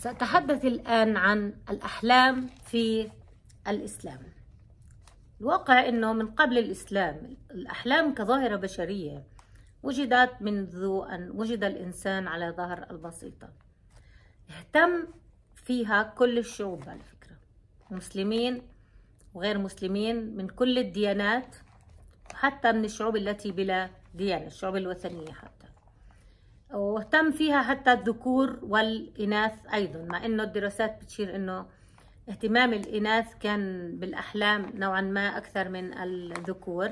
سأتحدث الآن عن الأحلام في الإسلام الواقع أنه من قبل الإسلام الأحلام كظاهرة بشرية وجدت منذ أن وجد الإنسان على ظهر البسيطة اهتم فيها كل الشعوب على فكرة مسلمين وغير مسلمين من كل الديانات حتى من الشعوب التي بلا ديانة الشعوب الوثنية حتى واهتم فيها حتى الذكور والإناث أيضا مع أنه الدراسات بتشير أنه اهتمام الإناث كان بالأحلام نوعا ما أكثر من الذكور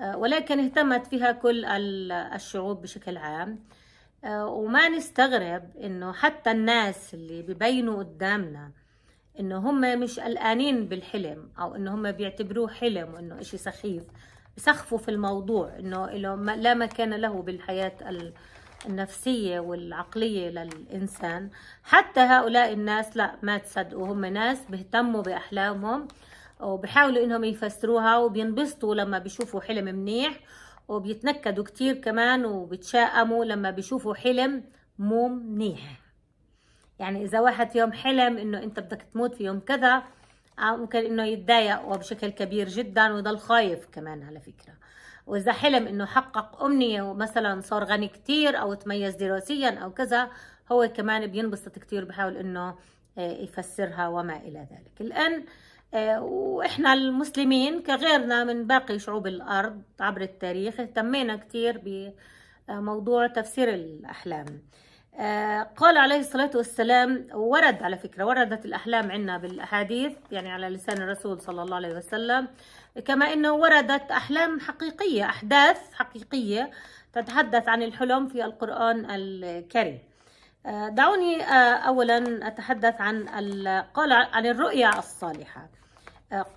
آه، ولكن اهتمت فيها كل الشعوب بشكل عام آه، وما نستغرب انه حتى الناس اللي ببينوا قدامنا انه هم مش قلقانين بالحلم او انه هم بيعتبروه حلم وانه اشي سخيف بسخفوا في الموضوع انه لا مكان له بالحياة النفسية والعقلية للإنسان حتى هؤلاء الناس لا ما تصدقوا هم ناس بيهتموا بأحلامهم وبحاولوا إنهم يفسروها وبينبسطوا لما بيشوفوا حلم منيح وبيتنكدوا كتير كمان وبتشائموا لما بيشوفوا حلم مو منيح يعني إذا واحد يوم حلم إنه أنت بدك تموت في يوم كذا آه، ممكن إنه يتضايق وبشكل كبير جدا ويضل خايف كمان على فكرة واذا حلم انه حقق امنيه ومثلا صار غني كتير او تميز دراسيا او كذا هو كمان بينبسط كتير بحاول انه آه، يفسرها وما الى ذلك الان آه، واحنا المسلمين كغيرنا من باقي شعوب الارض عبر التاريخ اهتمينا كتير بموضوع تفسير الاحلام آه، قال عليه الصلاة والسلام ورد على فكرة وردت الأحلام عنا بالأحاديث يعني على لسان الرسول صلى الله عليه وسلم كما أنه وردت أحلام حقيقية أحداث حقيقية تتحدث عن الحلم في القرآن الكريم آه، دعوني آه، أولا أتحدث عن قال عن الرؤيا الصالحة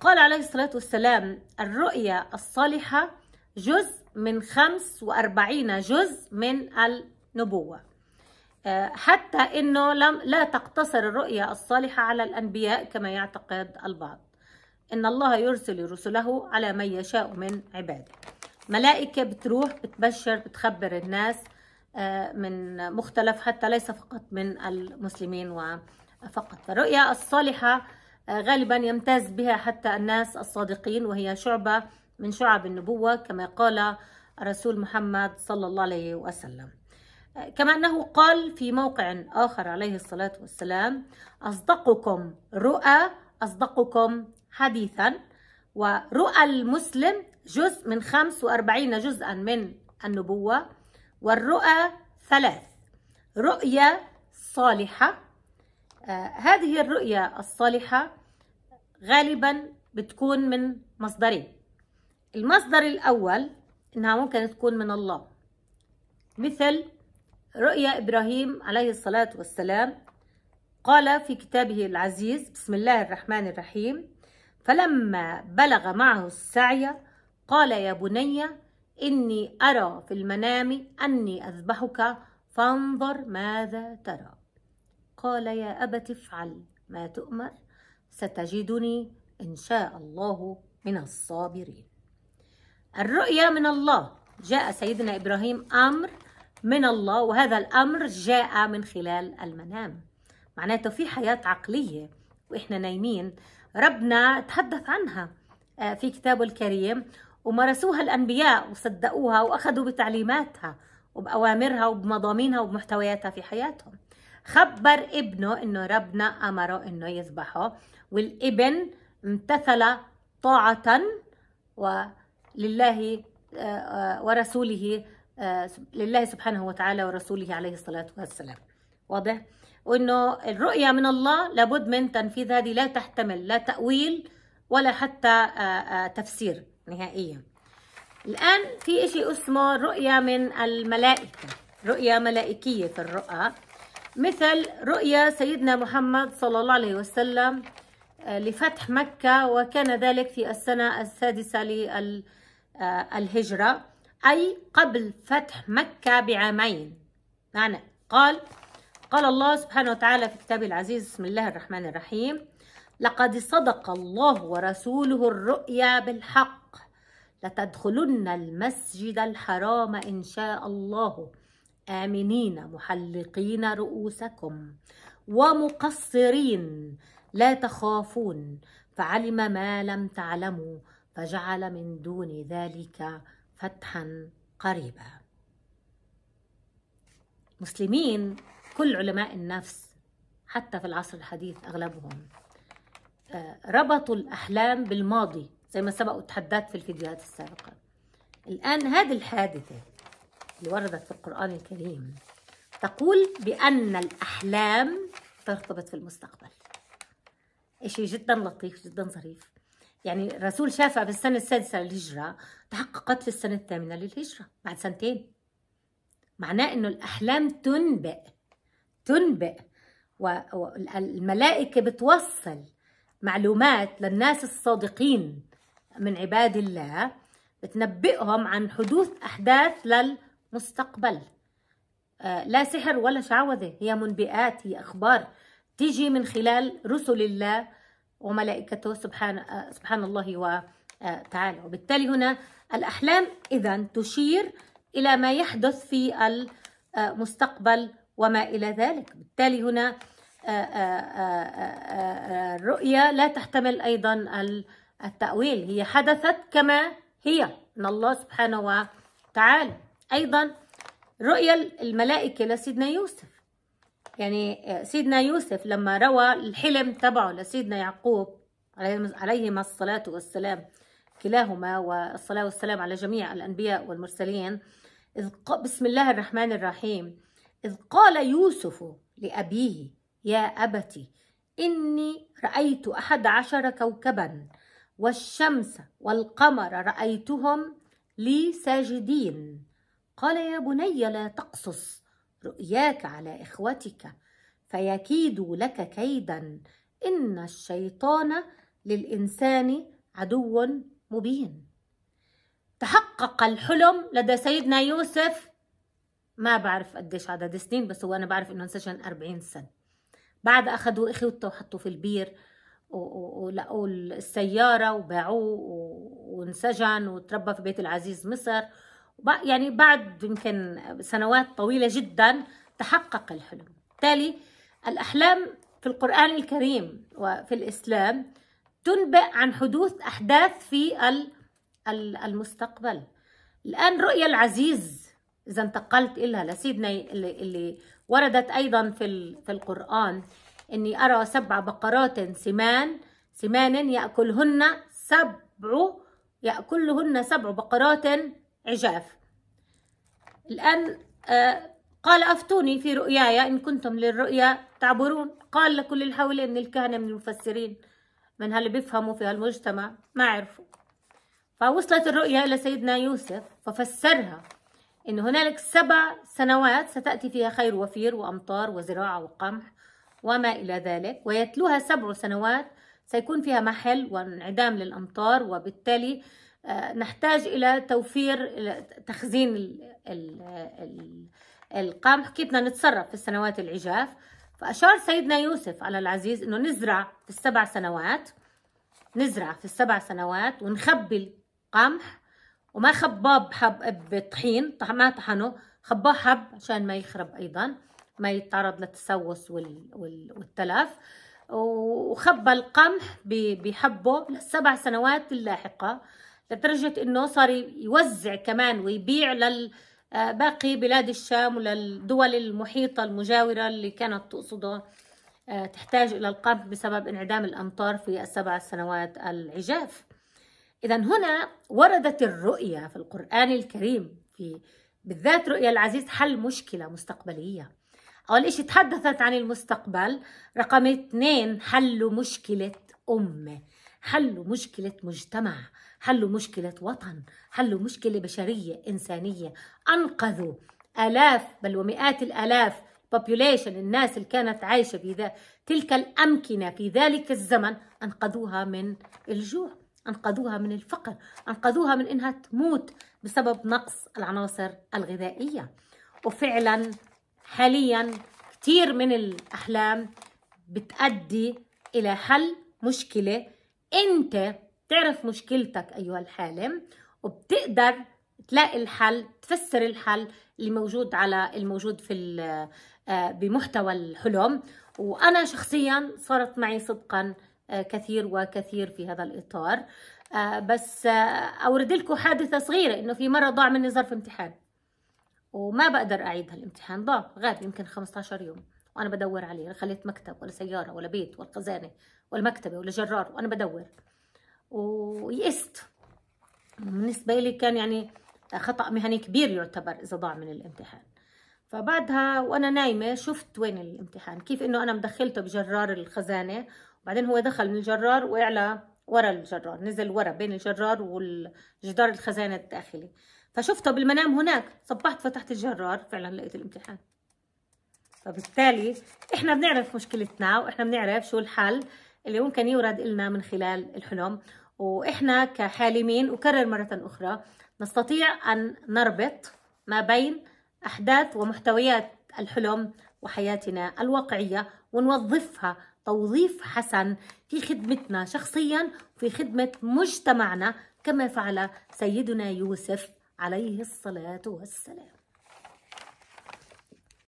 قال عليه الصلاة والسلام الرؤيا الصالحة جزء من 45 جزء من النبوة حتى أنه لم لا تقتصر الرؤية الصالحة على الأنبياء كما يعتقد البعض إن الله يرسل رسله على من يشاء من عباده ملائكة بتروح بتبشر بتخبر الناس آه، من مختلف حتى ليس فقط من المسلمين وفقط فالرؤية الصالحة آه، غالبا يمتاز بها حتى الناس الصادقين وهي شعبة من شعب النبوة كما قال رسول محمد صلى الله عليه وسلم كما أنه قال في موقع آخر عليه الصلاة والسلام أصدقكم رؤى أصدقكم حديثا ورؤى المسلم جزء من 45 جزءا من النبوة والرؤى ثلاث رؤية صالحة آه، هذه الرؤية الصالحة غالبا بتكون من مصدرين المصدر الأول إنها ممكن تكون من الله مثل رؤيا إبراهيم عليه الصلاة والسلام قال في كتابه العزيز بسم الله الرحمن الرحيم فلما بلغ معه السعي قال يا بني إني أرى في المنام أني أذبحك فانظر ماذا ترى قال يا أبت افعل ما تؤمر ستجدني إن شاء الله من الصابرين الرؤيا من الله جاء سيدنا إبراهيم أمر من الله وهذا الأمر جاء من خلال المنام معناته في حياة عقلية وإحنا نايمين ربنا تحدث عنها آه، في كتابه الكريم ومارسوها الأنبياء وصدقوها وأخذوا بتعليماتها وبأوامرها وبمضامينها وبمحتوياتها في حياتهم خبر ابنه انه ربنا امره انه يذبحه والابن امتثل طاعه ولله آه، آه، ورسوله آه، لله سبحانه وتعالى ورسوله عليه الصلاة والسلام واضح؟ وانه الرؤية من الله لابد من تنفيذ هذه لا تحتمل لا تأويل ولا حتى آه، آه، تفسير نهائيا الآن في إشي اسمه رؤية من الملائكة رؤية ملائكية في الرؤى مثل رؤية سيدنا محمد صلى الله عليه وسلم لفتح مكة وكان ذلك في السنة السادسة للهجرة أي قبل فتح مكة بعامين معنى قال قال الله سبحانه وتعالى في كتابه العزيز بسم الله الرحمن الرحيم لقد صدق الله ورسوله الرؤيا بالحق لتدخلن المسجد الحرام إن شاء الله آمنين محلقين رؤوسكم ومقصرين لا تخافون فعلم ما لم تعلموا فجعل من دون ذلك فتحا قريبا مسلمين كل علماء النفس حتى في العصر الحديث أغلبهم آه، ربطوا الأحلام بالماضي زي ما سبق وتحدثت في الفيديوهات السابقة الآن هذه الحادثة اللي وردت في القرآن الكريم تقول بأن الأحلام ترتبط في المستقبل شيء جدا لطيف جدا ظريف يعني الرسول شافها في السنة السادسة للهجرة تحققت في السنة الثامنة للهجرة بعد سنتين معناه انه الاحلام تنبئ تنبئ والملائكة بتوصل معلومات للناس الصادقين من عباد الله بتنبئهم عن حدوث أحداث للمستقبل آه، لا سحر ولا شعوذة هي منبئات هي أخبار تيجي من خلال رسل الله وملائكته سبحان سبحان الله وتعالى آه، وبالتالي هنا الأحلام إذا تشير إلى ما يحدث في المستقبل وما إلى ذلك بالتالي هنا الرؤية آه، آه، لا تحتمل أيضا التأويل هي حدثت كما هي من الله سبحانه وتعالى أيضا رؤية الملائكة لسيدنا يوسف يعني آه، سيدنا يوسف لما روى الحلم تبعه لسيدنا يعقوب عليهما الصلاة والسلام كلاهما والصلاة والسلام على جميع الأنبياء والمرسلين إذ بسم الله الرحمن الرحيم إذ قال يوسف لأبيه يا أبتي إني رأيت أحد عشر كوكبا والشمس والقمر رأيتهم لي ساجدين قال يا بني لا تقصص رؤياك على إخوتك فيكيدوا لك كيدا إن الشيطان للإنسان عدو مبين تحقق الحلم لدى سيدنا يوسف ما بعرف قديش عدد سنين بس هو أنا بعرف إنه انسجن 40 سنة بعد أخذوا إخوته وحطوه في البير ولقوا السيارة وباعوه وانسجن وتربى في بيت العزيز مصر يعني بعد يمكن سنوات طويلة جدا تحقق الحلم بالتالي الأحلام في القرآن الكريم وفي الإسلام تنبئ عن حدوث أحداث في المستقبل الآن رؤيا العزيز إذا انتقلت إلها لسيدنا اللي, اللي وردت أيضا في, في القرآن إني أرى سبع بقرات سمان سمان يأكلهن سبع يأكلهن سبع بقرات عجاف الآن آه، قال أفتوني في رؤياي إن كنتم للرؤيا تعبرون قال لكل الحولين من الكهنة من المفسرين من هل بيفهموا في هالمجتمع ما عرفوا فوصلت الرؤيا إلى سيدنا يوسف ففسرها إن هنالك سبع سنوات ستأتي فيها خير وفير وأمطار وزراعة وقمح وما إلى ذلك ويتلوها سبع سنوات سيكون فيها محل وانعدام للأمطار وبالتالي آه، نحتاج الى توفير تخزين القمح كيف بدنا نتصرف في السنوات العجاف فاشار سيدنا يوسف على العزيز انه نزرع في السبع سنوات نزرع في السبع سنوات ونخبي القمح وما خباه بحب بطحين ما طحنه خباه حب عشان ما يخرب ايضا ما يتعرض للتسوس والتلف وخبى القمح بحبه للسبع سنوات اللاحقه لدرجة أنه صار يوزع كمان ويبيع لباقي آه، بلاد الشام وللدول المحيطة المجاورة اللي كانت تقصده آه، تحتاج إلى القمح بسبب انعدام الأمطار في السبع سنوات العجاف إذا هنا وردت الرؤية في القرآن الكريم في بالذات رؤية العزيز حل مشكلة مستقبلية أول شيء تحدثت عن المستقبل رقم اثنين حل مشكلة أمه حلوا مشكلة مجتمع حلوا مشكلة وطن حلوا مشكلة بشرية إنسانية أنقذوا آلاف بل ومئات الآلاف population الناس اللي كانت عايشة في ذا تلك الأمكنة في ذلك الزمن أنقذوها من الجوع أنقذوها من الفقر أنقذوها من إنها تموت بسبب نقص العناصر الغذائية وفعلا حاليا كثير من الأحلام بتأدي إلى حل مشكلة انت تعرف مشكلتك ايها الحالم وبتقدر تلاقي الحل تفسر الحل اللي موجود على الموجود في آه، بمحتوى الحلم وانا شخصيا صارت معي صدقا آه، كثير وكثير في هذا الاطار آه، بس اورد لكم حادثه صغيره انه في مره ضاع مني ظرف امتحان وما بقدر اعيد هالامتحان ضاع غاب يمكن 15 يوم وانا بدور عليه لا خليت مكتب ولا سياره ولا بيت ولا خزانه ولا مكتبه ولا جرار وانا بدور ويئست بالنسبه لي كان يعني خطا مهني كبير يعتبر اذا ضاع من الامتحان فبعدها وانا نايمه شفت وين الامتحان كيف انه انا مدخلته بجرار الخزانه وبعدين هو دخل من الجرار وإعلى ورا الجرار نزل ورا بين الجرار والجدار الخزانه الداخلي فشفته بالمنام هناك صبحت فتحت الجرار فعلا لقيت الامتحان فبالتالي احنا بنعرف مشكلتنا واحنا بنعرف شو الحل اللي ممكن يورد لنا من خلال الحلم واحنا كحالمين اكرر مره اخرى نستطيع ان نربط ما بين احداث ومحتويات الحلم وحياتنا الواقعيه ونوظفها توظيف حسن في خدمتنا شخصيا وفي خدمه مجتمعنا كما فعل سيدنا يوسف عليه الصلاه والسلام